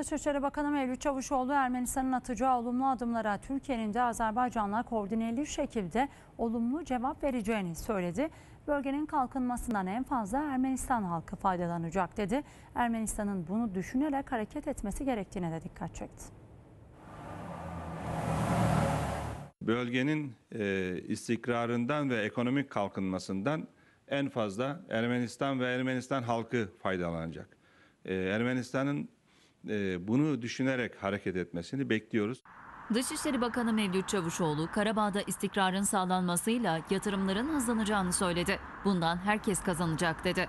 Dışişleri Bakanı Mevlüt Çavuşoğlu Ermenistan'ın atacağı olumlu adımlara Türkiye'nin de Azerbaycan'la koordineli şekilde olumlu cevap vereceğini söyledi. Bölgenin kalkınmasından en fazla Ermenistan halkı faydalanacak dedi. Ermenistan'ın bunu düşünerek hareket etmesi gerektiğine de dikkat çekti. Bölgenin e, istikrarından ve ekonomik kalkınmasından en fazla Ermenistan ve Ermenistan halkı faydalanacak. Ee, Ermenistan'ın ee, bunu düşünerek hareket etmesini bekliyoruz. Dışişleri Bakanı Mevlüt Çavuşoğlu, Karabağ'da istikrarın sağlanmasıyla yatırımların hızlanacağını söyledi. Bundan herkes kazanacak dedi.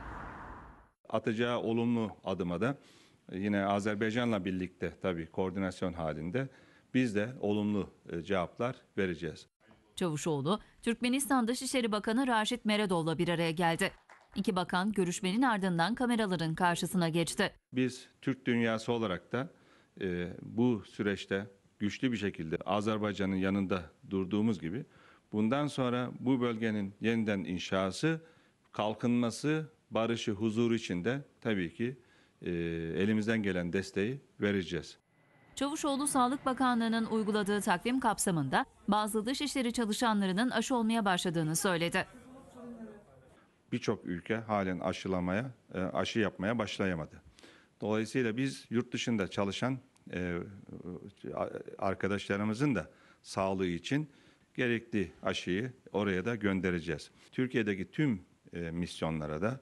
Atacağı olumlu adıma da e, yine Azerbaycan'la birlikte tabii koordinasyon halinde biz de olumlu e, cevaplar vereceğiz. Çavuşoğlu, Türkmenistan Dışişleri Bakanı Raşit Meredov'la bir araya geldi. İki bakan görüşmenin ardından kameraların karşısına geçti. Biz Türk dünyası olarak da e, bu süreçte güçlü bir şekilde Azerbaycan'ın yanında durduğumuz gibi bundan sonra bu bölgenin yeniden inşası, kalkınması, barışı, huzuru için de tabii ki e, elimizden gelen desteği vereceğiz. Çavuşoğlu Sağlık Bakanlığı'nın uyguladığı takvim kapsamında bazı dışişleri çalışanlarının aşı olmaya başladığını söyledi birçok ülke halen aşılamaya, e, aşı yapmaya başlayamadı. Dolayısıyla biz yurt dışında çalışan e, e, arkadaşlarımızın da sağlığı için gerekli aşıyı oraya da göndereceğiz. Türkiye'deki tüm misyonlara da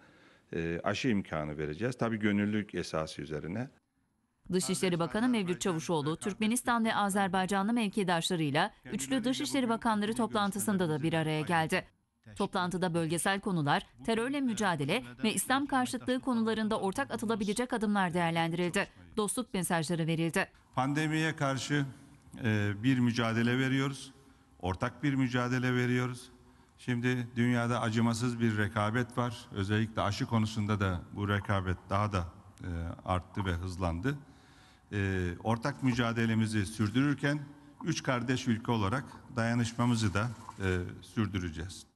aşı imkanı vereceğiz. Tabii gönüllülük esası üzerine. Dışişleri Bakanı Mevlüt Çavuşoğlu, Türkmenistan ve Azerbaycanlı mevkidaşlarıyla üçlü Dışişleri Bakanları toplantısında da bir araya geldi. Toplantıda bölgesel konular, terörle mücadele ve İslam karşıtlığı konularında ortak atılabilecek adımlar değerlendirildi. Dostluk mesajları verildi. Pandemiye karşı e, bir mücadele veriyoruz. Ortak bir mücadele veriyoruz. Şimdi dünyada acımasız bir rekabet var. Özellikle aşı konusunda da bu rekabet daha da e, arttı ve hızlandı. E, ortak mücadelemizi sürdürürken üç kardeş ülke olarak dayanışmamızı da sürdüreceğiz.